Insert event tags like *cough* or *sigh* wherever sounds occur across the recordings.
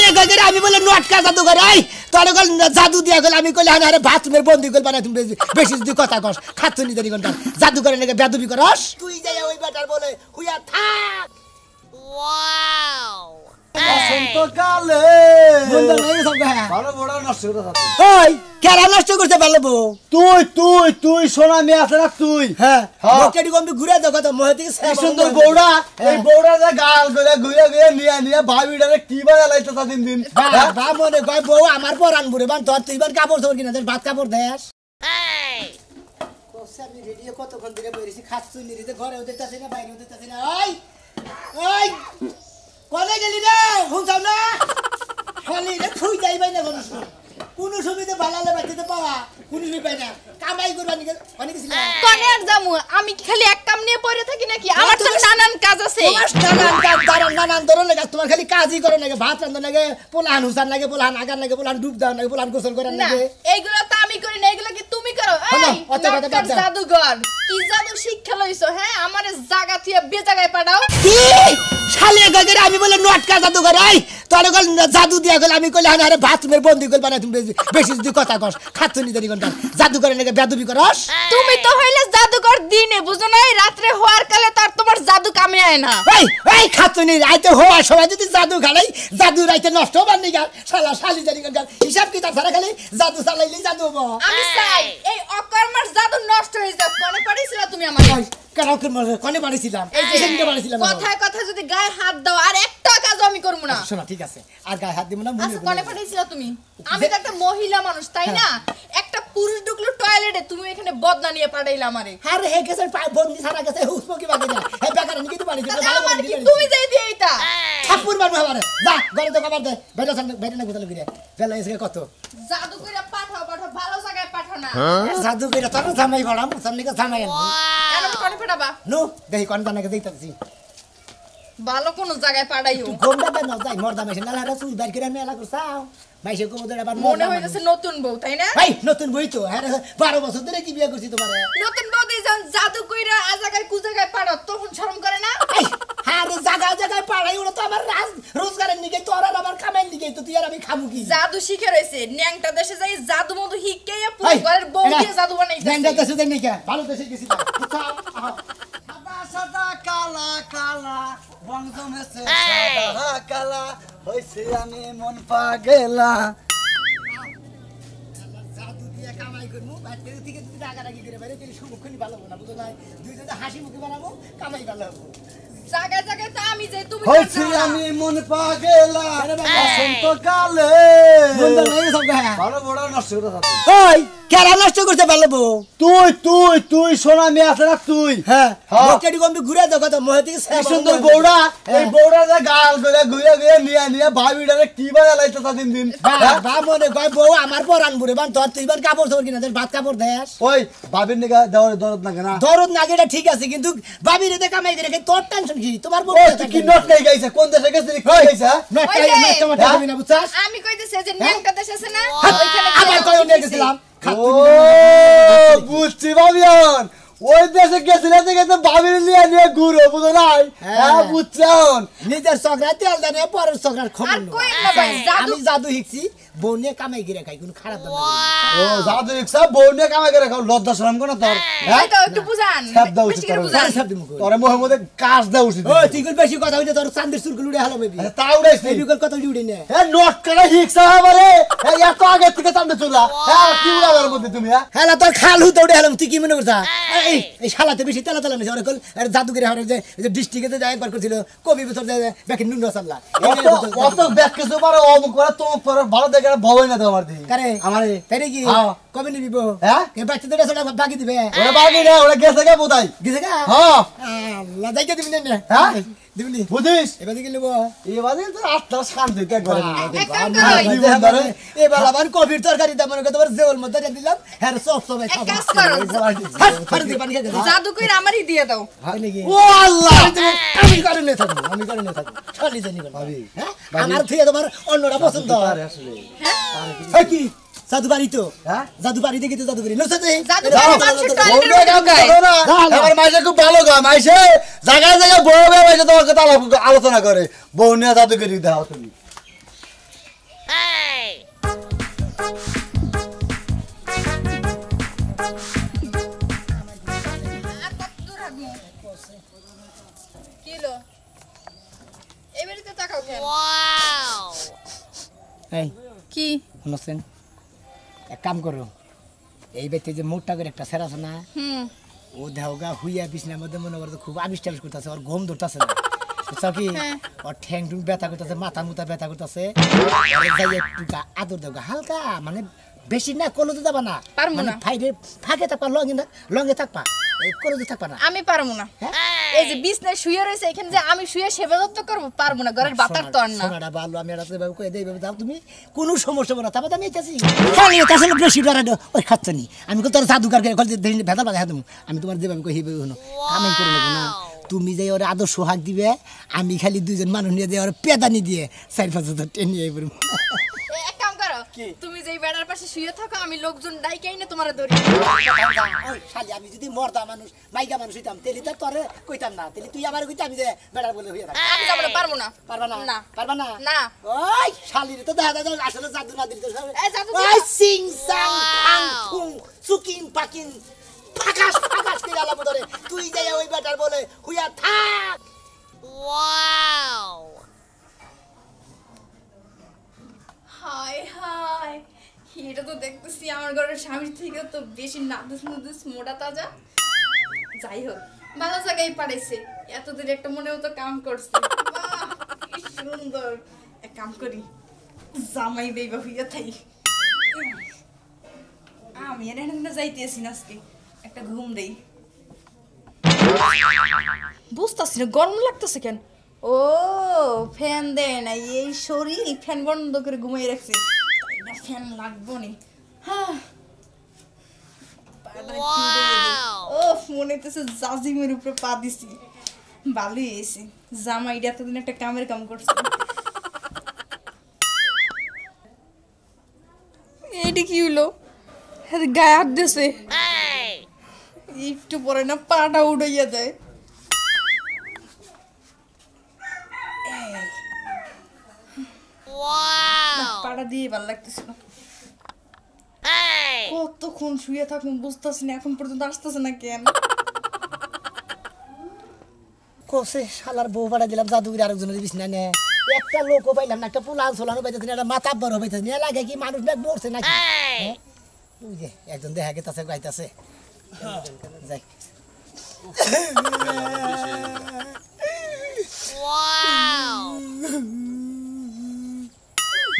খালি গেলে আমি বলে নটকা জাদু করে আই তোর গল জাদু দিয়া গেল আমি কইলে আরে বাথরুমের বন্দি গেল বানাই তুমি বেশি যদি কথা কস খাচ্ছ নি জানি ঘন্টা জাদু করে নাকি বেদবি করস তুই যাই ওই বেটার বলে হুইয়া থাক ওয়াও তুই তুই তুই সোনা মেয়ে তুই হ্যাঁ, হ্যাঁ। ঘুরে দেখো তো মহে থেকে সুন্দর হ্যাঁ। গাল করে ঘুরে ঘুরে নিয়ে নিয়ে ভাবিটারে কি বাজা দিন দিন হ্যাঁ? বা মনে কয় বউ আমার পরান বুড়ে বান তোর তুই বান কাপড় ধর কিনা ভাত কাপড় দেশ কতক্ষণ ধরে ঘরে না বাইরে না কলে গেলি না শুনছাও না খালি রে যাই না কোনো পাওয়া কোনো পাই না কামাই করবা নিকে হ্যাঁ। কনে আর আমি কি খালি এক কাম নিয়ে পড়ে থাকি নাকি আমার তো নানান কাজ আছে নানান কাজ নানান তোমার খালি কাজই করে নাকি ভাত রান্ধন লাগে পোলাহান হুসান লাগে পোলাহান আগান লাগে পোলাহান ডুব দাও লাগে পোলাহান গোসল করার লাগে এইগুলো তো আমি করি না এগুলো কি তুমি করো এই আচ্ছা, আচ্ছা, আচ্ছা। জাদুঘর কি জাদু শিক্ষা লইছো হ্যাঁ আমারে জায়গা থিয়া বেজাগায় পাঠাও কি খালি গেলে আমি বলে নটকা জাদু করে তোর গল জাদু দিয়া গেল আমি কইলে আরে বাথরুমের বন্দি গল বানাই তুমি বেশি যদি কথা কস খাতুনি দেরি ঘন্টা জাদু করে নাকি বেদবি করস তুমি তো হইলে জাদুকর দিনে বুঝো না রাত্রে হওয়ার কালে তার তোমার জাদু কামে আয় না এই এই খাতুনি রাইতে হওয়ার সময় যদি জাদু খালাই জাদু রাইতে নষ্ট হবার নি গাল শালা শালি দেরি ঘন্টা হিসাব কি তার সারা খালি জাদু চালাইলি জাদু হবো আমি চাই এই অকর্মার জাদু নষ্ট হয়ে যাক মনে পড়েছিল তুমি আমার কারাওকে মধ্যে কোনে সেদিনকে কথায় কথা যদি গায়ে হাত দাও আর করব না শোনা ঠিক আছে আর গায়ে হাত দিব না আচ্ছা, কোনে তুমি আমি তো একটা মহিলা মানুষ তাই হ্যাঁ। না একটা পুরুষ ঢুকলো টয়লেটে তুমি এখানে বদনা নিয়ে পাঠাইলা আমারে আরে হ্যাঁ হে গেছে সারা গেছে হুসমো কি না হে বেকার আমি কিন্তু আচ্ছা, তুমি যাই দিয়ে এইটা ঠাকুর আমারে তো খাবার দে বেটা বেটা না গিরে বেলা এসে কত জাদু সাধু কইরা তোরা জামাই বাড়াম সামনে কে জামাই আনবো কেন কোন ফেটাবা নো দেখি কোন জানাকে দিতেছি ভালো কোনো জায়গায় পাড়াইও গোমটা কেন যাই মর্দা মাইছে নালা হারা বাইর করে মেলা করছাও মাইছে গোমদের আবার মনে মানে। হইতাছে নতুন বউ তাই না ভাই নতুন বই তো হ্যাঁ 12 হ্যাঁ, বছর ধরে কি বিয়ে করছি তোমার নতুন বউ দিয়ে জাদু কইরা আ জায়গায় কু জায়গায় পাড়াও তখন শরম করে না হ্যাঁ, আরে জায়গায় জায়গায় পাড়াই ওরা তো আমার রাজ রোজগারের দিকে তো আর আমার কামের দিকে তো তুই আর আমি খামু কি জাদু শিখে রয়েছে ন্যাংটা দেশে যাই জাদু মতো হিককে পুরো ঘরের বউ দিয়ে জাদু বানাই ন্যাংটা দেশে যাই নাকি ভালো দেশে গেছি *laughs* সাদা কালা কালা রং জমেছে সাদা কালা হইছে আমি মন পাগেলা কামাই করবো বাচ্চাদের থেকে যদি রাগারাগি করে বাইরে তাহলে শুভক্ষণই ভালো হবো না বুঝো না দুইজন হাসি মুখে বানাবো কামাই ভালো হবো জায়গায় জায়গায় তো আমি যে তুমি আমি মন পাগেলা বসন্ত ভালো বড় নষ্ট কেরা নষ্ট করতে পারলে বউ তুই তুই তুই সোনা মেয়ে আছে না তুই হ্যাঁ কমবি ঘুরে দেখো তো মহে থেকে সুন্দর বউড়া হ্যাঁ। এই বউড়া যে গাল ঘুরে ঘুরে নিয়ে নিয়ে ভাবিটারে কি লাইতে তা দিন দিন হ্যাঁ? বা মনে কয় বউ আমার বান তোর তুই কাপড় কিনা কাপড় দেস ওই ভাবির নিগা দেওয়ার দরদ না কেনা দরদ না গেটা ঠিক আছে কিন্তু ভাবির এতে কামাই করে তোর টেনশন কি তোমার বউ কি নট নাই গাইছে কোন দেশে গেছে কি নট হ্যাঁ? নট না আমি কইতেছি যে না নিয়ে গেছিলাম ও ভাবি ভাবিয়ান ওই দেশে গেছিলে গেছে তো বাবির নিয়ে নিয়ে ঘুরো বুঝো নাই হ্যাঁ, হ্যাঁ, হ্যাঁ। বুঝছেন নিজের সগরা তেল দেনে পরের সগরার খবর হ্যাঁ, আমি জাদু শিখছি বৌনে কামাই গিরে খাই কোন খারাপ না ও জাদু রিকসা বৌনে কামাই গিরে খাও লজ্জা শরম কোন তোর হ্যাঁ তো হ্যাঁ? একটু বুঝান শব্দ উচিত তোর শব্দ মুখ তোর মোহাম্মদে কাজ দাও উচিত ও তুই কই বেশি কথা হইতে তোর চান্দের সুর গুলো হলো মেবি আচ্ছা, তা উড়াইছ তুই বিকল কথা উড়ি না হ্যাঁ নট করে রিকসা আমারে হ্যাঁ এত আগে থেকে চান্দে চলা হ্যাঁ কি উড়াবার মধ্যে তুমি হ্যাঁ হ্যাঁ তোর খাল হুতে উড়ে তুই কি মনে করছ হ্যাঁ? এই এই শালাতে বেশি তেলা তেলা যে যে ডিস্ট্রিক্টে যায় একবার করছিল কবি ভিতর যায় ব্যাকে নুন রসাল্লা পারে অমুক করে ভালো বলই না তো আমার দিকে আমার আমারে কি কবে নিবি বো হ্যাঁ কে বাচ্চা দুটো সেটা বাকি দিবে ওরা বাকি না ওরা গেছে গা বোধাই গেছে গা হ্যাঁ আল্লাহ যাই দিবি না হ্যাঁ দিবনি বুঝিস এবারে কি নেব এবারে তো আটটা শান্তি তে করে এবার আবার কফির তরকারি দাম করে তোমার জেল মধ্যে দিলাম হ্যাঁ সব সব জাদু করে আমারই দিয়ে দাও হ্যাঁ, ও আল্লাহ আমি করে নে থাকবো আমি করে নে থাকবো খালি জানি ভাবি হ্যাঁ আমার থেকে তোমার অন্যটা পছন্দ হয় আসলে হ্যাঁ জাদু বাড়ি তো হ্যাঁ? জাদু বাড়ি দেখি তো জাদু বাড়ি নসে আমার মাইসে খুব ভালো গা মাইসে জায়গায় জায়গায় বউ বেয়ে মাইসে তোমার কথা আলোচনা করে বউ নিয়ে দাও তুমি কি এক কাম করো এই ব্যক্তি যে মোটা করে একটা স্যার আছে না ও দেহগা হুইয়া বিছনার মধ্যে মনে করতে খুব আবিষ টাবিষ করতেছে ওর ঘুম ধরতেছে কি হ্যাঁ। ওর ঠ্যাং টুং ব্যথা করতেছে মাথা মুথা ব্যথা করতেছে আদর দেওগা হালকা মানে বেশি না কলো তো যাবা না মানে ফাইরে ফাঁকে থাকবা লঙ্গে লঙ্গে থাকবা আমি পারবো না হ্যাঁ? এই যে বিছনায় শুয়ে রয়েছে এখানে যে আমি শুয়ে সেবা যত্ন করবো পারবো না ঘরের বাতার তো না সোনাটা ভালো আমি রাতে দাও তুমি কোনো সমস্যা না আমি খালি এটা বেশি ডরা ওই আমি তোর জাদুকার করে ভেদা বাজা দেবো আমি তোমার যেভাবে কই হেবে হনো আমি করে নেব না তুমি যে ওর আদর সোহাগ দিবে আমি খালি দুইজন মানুষ নিয়ে যে ওর পেদানি দিয়ে চার পাঁচ হাজার টেনে আইব কি তুমি যেই বেড়ার পাশে শুয়ে থাকো আমি লোকজন ডাইকাই না তোমার ধরি শালি আমি যদি মর্দা মানুষ মাইগা মানুষ হইতাম তেলি তা তরে কইতাম না তেলি তুই আবার কইতে যে বেড়ার বলে হইয়া থাকি আমি যাব পারবো না পারবা না না পারবা না না ওই শালির তো দেখা যায় আসলে জাদু না দিলি তো ওই সিং সাং খাং ফুং পাকিং ফাকাস ফাকাস করে আলাপ ধরে তুই যাই ওই বেটার বলে হুইয়া থাক স্বামীর থেকে তো বেশি নাদুস নুদুস মোটা তাজা যাই হোক ভালো জায়গায় পারেছে একটা মনে কাম করছে সুন্দর এক কাম করি জামাই হইয়া থাই আমি আর এখানে যাইতেছি না আজকে একটা ঘুম দেই বুঝতেছি না গরম লাগতেছে কেন ও ফ্যান দেয় না এই শরীর ফ্যান বন্ধ করে ঘুমাই রাখছে ফ্যান লাগবো না মনে হইতেছে জাজিমের পা দিছি ভালোই এসি জামা হ্যাঁ, একটু পরে না পাটা উড়াইয়া দেয় পাটা দিয়ে ভালো লাগতেছিল কতক্ষণ শুয়ে থাকুন বুঝতেছি না এখন পর্যন্ত আসতেছে না কেন কসে শালার বউ বাড়া দিলাম জাদুগিরি আরেকজনের বিছনা নে একটা লোকও পাইলাম না একটা পোলা ঝোলানো পাইতেছে না মাথা বড় পাইতেছে না লাগে কি মানুষ ব্যাগ মরছে নাকি বুঝে হ্যাঁ? একজন দেখা গেতাছে গাইতাছে যাই কি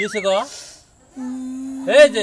হয়েছে গো এই যে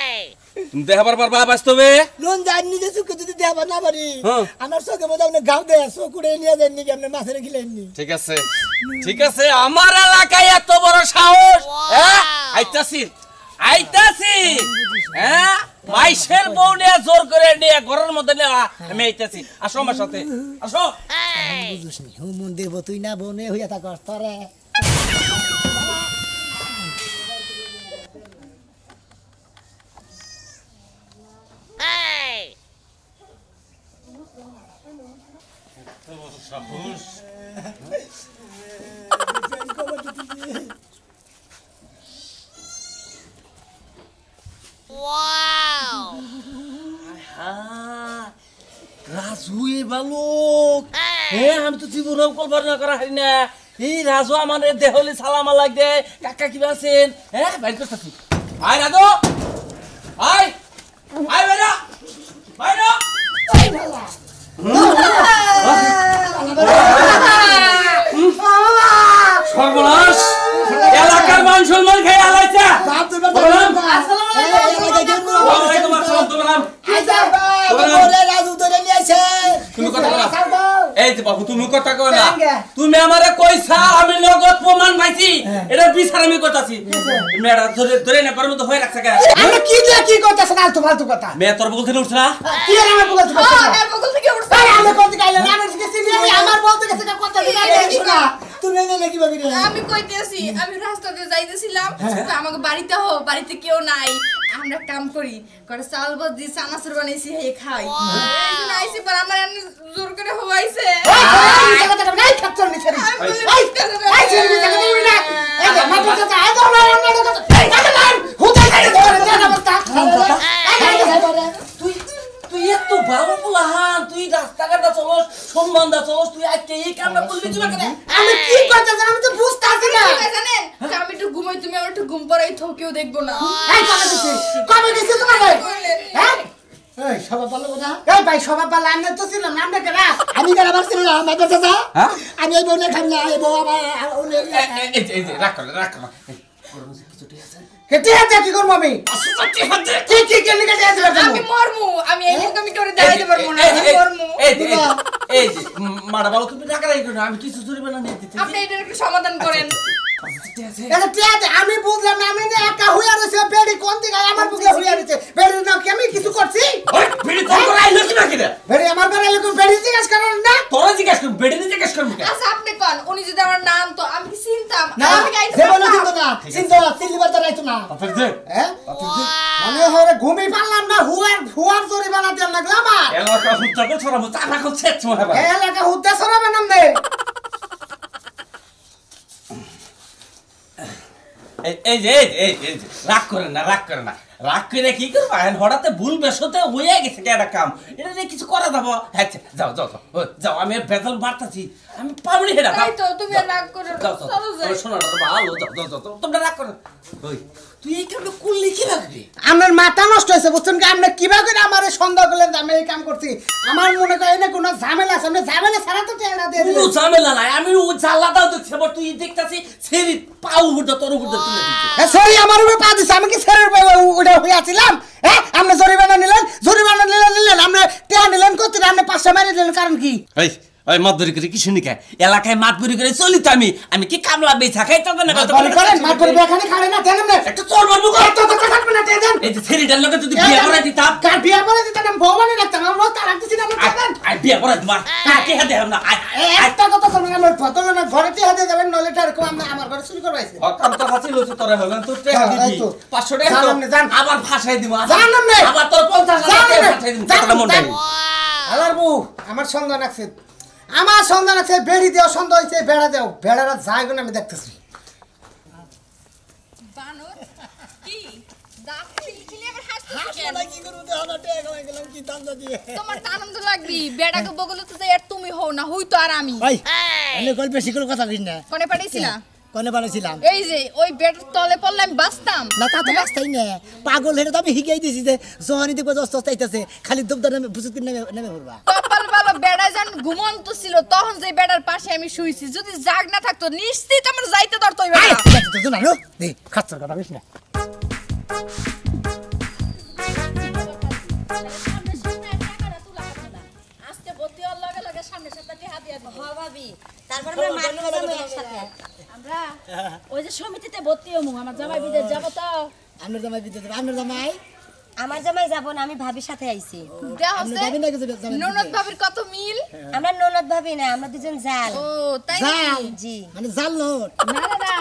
তুমি দেখা দেখাবার পারবা বাস্তবে লোন যাই নিজে চোখে যদি দেখাবার না পারি হ্যাঁ। আমার সঙ্গে মধ্যে আপনি গাও দেয় চোখ উড়ে নিয়ে নি নাকি আপনি মাছের খিলেননি ঠিক আছে ঠিক আছে আমার এলাকায় এত বড় সাহস হ্যাঁ আইতাছি আইতাছি হ্যাঁ মাইশের বউ নিয়ে জোর করে নিয়ে ঘরের মধ্যে নিয়ে আমি আইতাছি আসো আমার সাথে আসো বুঝুস নি হুমুন দেব তুই না বনে হইয়া থাকস তোরা সাহস রাজু এ বালক হ্যাঁ আমি তো জীবনেও কল্পনা করা হারি না এই রাজু আমার দেহলে সালামা লাগবে কাকা কিবা আছেন হ্যাঁ ভাই করতেছি ভাই রাজু আয় ভাই বেরা বাইরা 穿过来。এলাকার মান সম্মান খেয়ে আলাইছে তুমি কথা কো না তুমি আমারে কইছা আমি নগদ প্রমাণ পাইছি হ্যাঁ। এটা বিচার আমি করতাছি মেয়েরা ধরে ধরে না পারবো তো হয়ে রাখছে কে হ্যাঁ, আমি কি যে কি করতাছ না আমি রাস্তা দিয়ে যাইতেছিলাম আমাকে বাড়িতে হো বাড়িতে কেউ নাই আমরা কাম করি করে চাল বদি চানাচুর বানাইছি হে খাই নাইছি পর আমার জোর করে হওয়াইছে বাবা ফুলাহান হ্যাঁ, তুই রাস্তাঘাটে চলস সম্মান দা চলস তুই আজকে এই কামটা করলি কি করে আমি কি করতে জানি আমি তো বুঝতে পারছি না জানেন আমি একটু ঘুমাই তুমি আমার একটু ঘুম পড়াই থকিও দেখবো না এই কবে দিছিস কবে দিছিস তোমার হ্যাঁ? ভাই হ্যাঁ ভাই সভা পালো আমি তো ছিলাম আমরা আমি কেনা হ্যাঁ? রাখ কেটে কি করব আমি আচ্ছা, কি আমি মরমু পারবো না এই টাকা রাখো আমি কিছু জরিমানা নিয়ে আপনি এটার একটু সমাধান করেন আচ্ছা, আমি বুঝলাম না আমি একা হইয়া রয়েছে বেড়ি কোন দিকে আমার বুঝলে হইয়া রয়েছে বেড়ির নাম কি আমি কিছু করছি বেড়ি কোন করে হ্যাঁ? আইলো কি নাকি বেড়ি আমার বাড়ি আইলো কোন বেড়ি জিজ্ঞেস করেন না তোরা জিজ্ঞেস কর বেড়ি নি জিজ্ঞেস করবি আচ্ছা আপনি কোন উনি যদি আমার নাম তো আমি কি চিনতাম না আমি কি আইতো না চিনতো না চিনতো না সিলভার তো আইতো না পাপক দে হ্যাঁ পাপক দে মানে হরে ঘুমি পারলাম না হুয়ার হুয়ার জরিমানা দিলাম লাগলাম আমার এলাকা হুত্তা তো ছড়াবো চাটা খাচ্ছে এলাকা হুত্তা এই যে রাগ করে না রাগ করে না রাগ করে কি করবো এখন হঠাৎ ভুল বেসতে হয়ে গেছে একটা কাম এটা নিয়ে কিছু করা যাবো হ্যাঁ যাও যাও যাও যাও আমি বেতন বাড়তেছি আমি তো তুমি রাগ চলো যাই শোনো না যাও যাও তোমরা রাগ করো ওই তুই এই কি আমার মাথা নষ্ট হয়েছে বুঝছেন কি আমরা কিভাবে আমারে সন্দেহ করলে আমি এই কাম করছি আমার মনে করে না কোনো ঝামেলা আছে আপনি ঝামেলা ছাড়া তো টেনা দিয়ে ঝামেলা নাই আমি ও ঝালা দাও দেখছি এবার তুই দেখতাছি সেরি পাউ তোর তুলে সরি আমার উপরে পা আমি কি হ্যাঁ আমরা জরিমানা নিলেন জরিমানা নিলেন নিলেন আপনি টেয়া নিলেন করতে আমরা পাঁচশো মারি দিলেন কারণ কি এই ওই মাতবরি করে কি শুনি কে এলাকায় মাতবরি করে চলি তো আমি আমি কি কামলা বেই থাকাই তো না কথা বলে মাতবরি এখানে খাড়ে না দেন না একটু চল বলবো কর তো তো না দেন এই যে ছেলেটার লগে যদি বিয়া করে দিতাম কার বিয়া করে দিতাম না বউ মানে রাখতাম আমরা রোজ তারাক দিছি না দেন আই বিয়া করে দিবা কাকে হাতে হাম না একটা কথা শুনে আমার ফটো না ঘরে তে হাতে যাবেন নলে টার কো আমরা আমার ঘরে চুরি করবাইছে অকাম হ্যাঁ, তো কাছে লইছো তোরে হবে তো হাতে দি 500 টাকা জানাম জান আবার ফাসাই দিব জানাম না আবার তোর 50 টাকা ফাসাই দিব তোর মন নাই আমার সন্ধান আছে আমার সন্ধান আছে বেড়ি দেও সন্ধ্যা হয়েছে বেড়া দেও বেড়ারা যায় না আমি দেখতেছি আমি কথা না কোনে পাঠাইছিলা কোনে বানাইছিলাম এই যে ওই বেটের তলে পড়লে আমি বাঁচতাম না তা তো হ্যাঁ? বাঁচতাই না পাগল হেরে তো আমি হিগাই দিছি যে জহানি দেখবো দশ দশ আইতাছে খালি দুবদা নামে বুঝুত নেমে নেমে পড়বা কপাল ভালো বেড়া যান ঘুমন্ত ছিল তখন যে বেড়ার পাশে আমি শুইছি যদি জাগ না থাকতো নিশ্চিত আমার যাইতে ধরতো ওই বেড়া তো না নো দে খাচ্ছর কথা বেশ না সামনে সপ্তাহে হাত দিয়ে ভাবি তারপর আমরা মারতে যাবো আমরা ওই যে সমিতিতে ভর্তি হমু আমার জামাই বিদেশ যাবো তো আপনার জামাই বিদেশ যাবো আপনার জামাই আমার জামাই যাবো না আমি ভাবির সাথে আইছি ননদ ভাবির কত মিল আমরা ননদ ভাবি না আমরা দুজন জাল ও তাই জি মানে জাল না না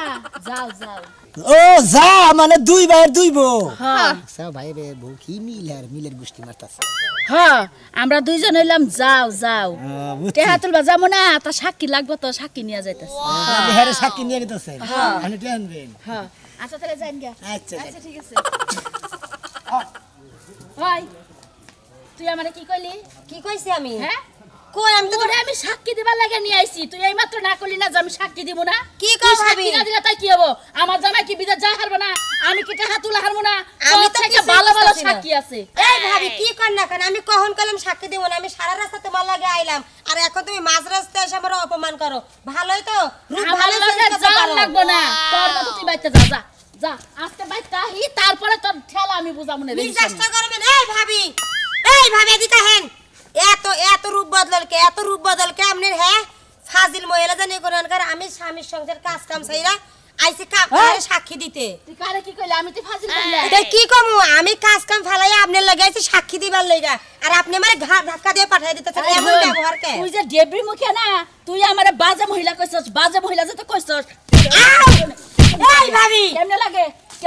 জাল জাল ও যা মানে দুই ভাইয়ের দুই বউ হ্যাঁ। আচ্ছা ভাই রে বউ কি মিলার মিলের গোষ্ঠী মারতাছে হ্যাঁ আমরা দুইজন হইলাম যাও যাও টেহা তুলবা যাবো না তা সাক্ষী লাগবে তো সাক্ষী নিয়ে যাইতেছে হ্যাঁ সাক্ষী নিয়ে যেতেছে হ্যাঁ আচ্ছা তাহলে যাইন গা আচ্ছা, আচ্ছা ঠিক আছে ভাই তুই আমারে কি কইলি কি কইছি আমি হ্যাঁ আমি সাক্ষী লাগে তুই মাত্র না না যে আমি কখন সাক্ষী দিব না আমি সারা রাস্তা তোমার লাগে আইলাম আর এখন তুমি মাঝ রাস্তায় এসে আমার অপমান করো ভালোই তো তারপরে তোর ঠেলা আমি বুঝাবো না করবে এই ভাবি এই ভাবি দিতা হেন এত এত রূপ বদল কে এত রূপ বদল কে আমনের হ্যাঁ ফাজিল মহিলা জানি করেন কার আমি স্বামীর সংসার কাজ কাম সাইরা আইছি কাপড়ে হ্যাঁ? সাক্ষী দিতে কারে কি কইলে আমি তো ফাজিল কইলাম এটা কি কমু আমি কাজ কাম ফালাই আপনার লাগাইছি সাক্ষী দিবার লাগা আর আপনি আমারে ঘা ধাক্কা দিয়ে পাঠাই দিতেছেন এমন ব্যবহার কে তুই যে ডেবরি মুখে না তুই আমার বাজে মহিলা কইছস বাজে মহিলা যে তো কইছস এই ভাবি কেমনে লাগে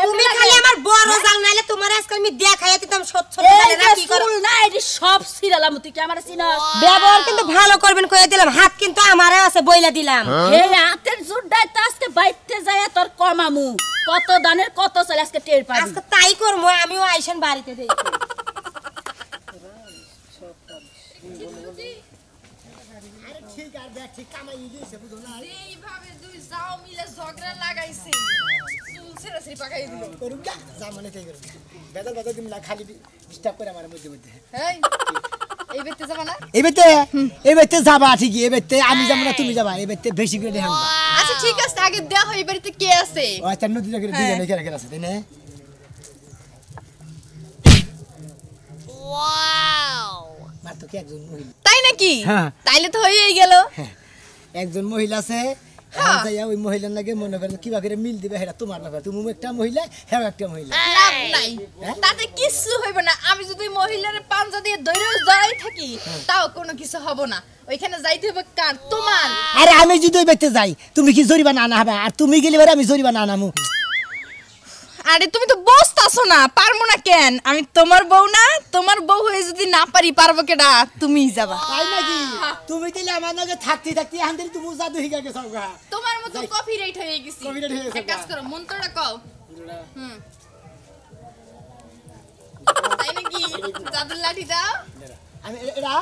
তুমি খালি আমার বড় হ্যাঁ? জাল নাইলে তোমার আজকাল আমি দেখাইয়া দিতাম সচ্ছ জালে না কি করো না এই সব সিরালাম তুই কি আমার চিনস ব্যবহার কিন্তু ভালো করবেন কইয়া দিলাম হাত কিন্তু আমারে আছে বইলা দিলাম হ্যাঁ? এই হাতের জোর দাই তো আজকে বাইতে যায় তোর কমামু কত দানের কত চলে আজকে টের পাবি আজকে তাই করমু আমিও আইশান বাড়িতে দেই তাই আচ্ছা, আগে কে আছে আচ্ছা, নদী হ্যাঁ। তাই নাকি হ্যাঁ। তাইলে তো হয়েই গেল হ্যাঁ। একজন মহিলা আছে হ্যাঁ। তুমি মহিলা মহিলা নাই হ্যাঁ? তাতে কিছু না আমি যদি যাই থাকি হ্যাঁ। তাও কোনো কিছু হব না ওইখানে যাইতে হবে কার তোমার আরে আমি যদি ওই যাই তুমি কি আর তুমি গেলে আমি জরিমানা আনামু আরে তুমি তো আসো না পারবো না কেন আমি তোমার বউ না তোমার বউ হয়ে যদি না পারি পারবো কেডা তুমি যাবা তাই নাকি তুমি তাহলে আমার নাকি থাকতে থাকতে এখন তাহলে তুমি জাদু হিগা গেছো তোমার মতো কপি রেট হয়ে গেছি কপি রেট হয়ে গেছে কাজ করো মন্ত্রটা কও হুম তাই নাকি দাদুর লাঠি দাও আমি এটা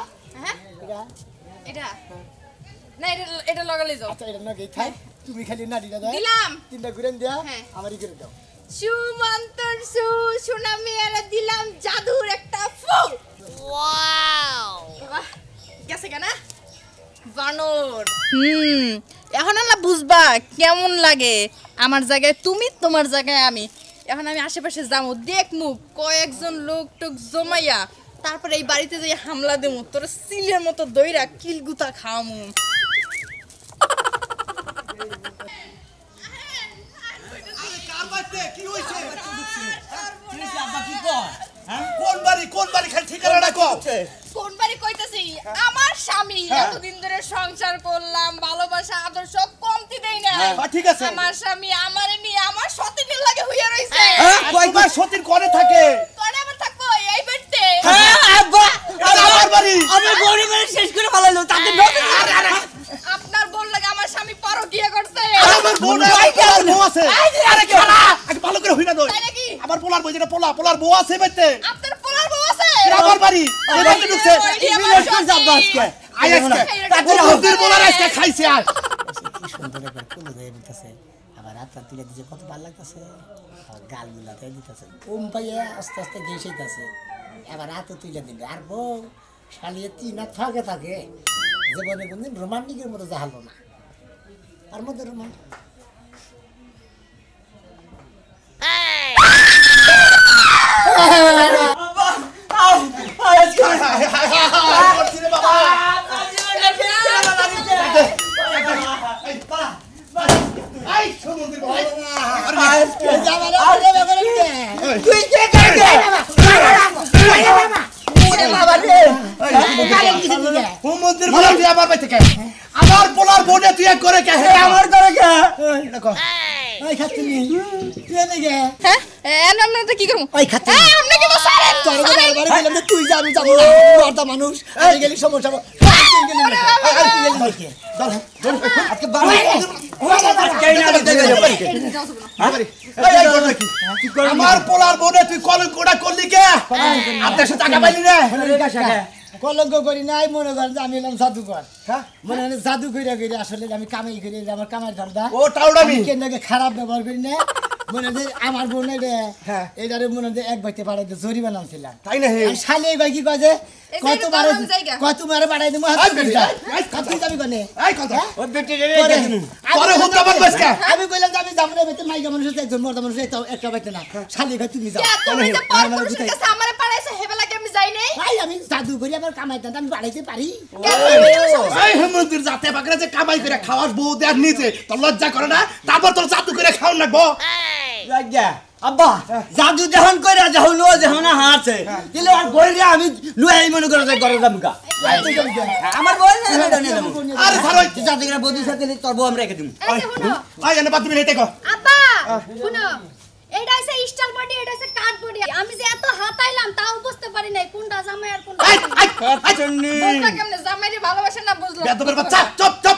হ্যাঁ এটা না এটা এটা লাগালে যাও আচ্ছা এটা না গেই থাক হ্যাঁ। তুমি খালি নাড়িটা দাও দিলাম তিনটা ঘুরেন দিয়া হ্যাঁ। আমারই করে দাও সুমন্তর সু সুনামি আর দিলাম জাদুর একটা ফু ওয়াও গেছে কেনা বানর হুম এখন আল্লাহ বুঝবা কেমন লাগে আমার জায়গায় তুমি তোমার জায়গায় আমি এখন আমি আশেপাশে যাবো দেখমু কয়েকজন লোক টোক জমাইয়া তারপরে এই বাড়িতে যে হামলা দেবো তোর সিলের মতো দইরা কিলগুতা খাওয়ামু কইছে কোন বাড়ি কইতেছি আমার স্বামী হ্যাঁ। এতদিন ধরে সংসার করলাম ভালোবাসা আদর সব কমতি দেই না হ্যাঁ, হ্যাঁ, ঠিক আছে আমার স্বামী আমারে নিয়ে আমার সতীনের লাগে হইয়া রইছে কয়বার সতীন করে থাকে করে আবার থাকবো এই বাড়িতে হ্যাঁ আব্বা আচ্ছা, আমার বাড়ি আমি বড়ি করে শেষ করে ফেলাইলো তাতে আপনার বোন লাগে আমার স্বামী পরকিয়া করছে আমার বোন আছে আরে কি ভালো করে হই না দই আমার পোলার বই যেটা পোলা পোলার বউ আছে বাইতে বাড়ি এবারে ঢুকছে ইংলিশ কই যাব তারপর হুদির বলার আজকে খাইছে আর কি সুন্দর করে কোন গায়ে দিতেছে আবার রাত রাত তুলে দিছে কত ভালো লাগতেছে আবার গাল মিলাতে দিতেছে ওম পাইয়া আস্তে আস্তে ঘেসেইতেছে আবার রাত তুলে দিল আর বউ শালিয়ে তিন আর থাকে থাকে জীবনে কোনদিন রোমান্টিকের মতো জাহালো না তার মধ্যে রোমান্টিক তুই কে কে কে বাবা রে আমার পোলার বোনে তুই করে কে আমার করে কি আমার পোলার বোনে তুই কল করলি কে আপনার সাথে টাকা পাইলি না কলঙ্ক করি নাই মনে করেন আমি এলাম জাদুকর হ্যাঁ মনে হয় জাদু করে করে আসলে আমি কামাই করি আমার কামাই ধরদা ও টাউডামি খারাপ ব্যবহার করি না মনে যে হ্যাঁ। যে এক তাই না হ্যাঁ? যে আমি কইলাম না মাইকা মানুষ একজন মর্দা মানুষ একটা বাইতে না হ্যাঁ। শালি কয় তুমি যাও আমি আমি জাদু করি আমার কামাই আমি বাড়াইতে পারি এই হেমন্দির যে কামাই করে খাওয়াস বউ নিচে তোর লজ্জা করে না তারপর তোর জাদু করে খাও না আব্বা জাদু যখন হ্যাঁ। হ্যাঁ। হ্যাঁ। এটা হইছে আমি যে এত হাতাইলাম তাও বুঝতে পারি নাই কোনটা জামাই আর কোনটা আই আই ভালোবাসে না বুঝলো চুপ চুপ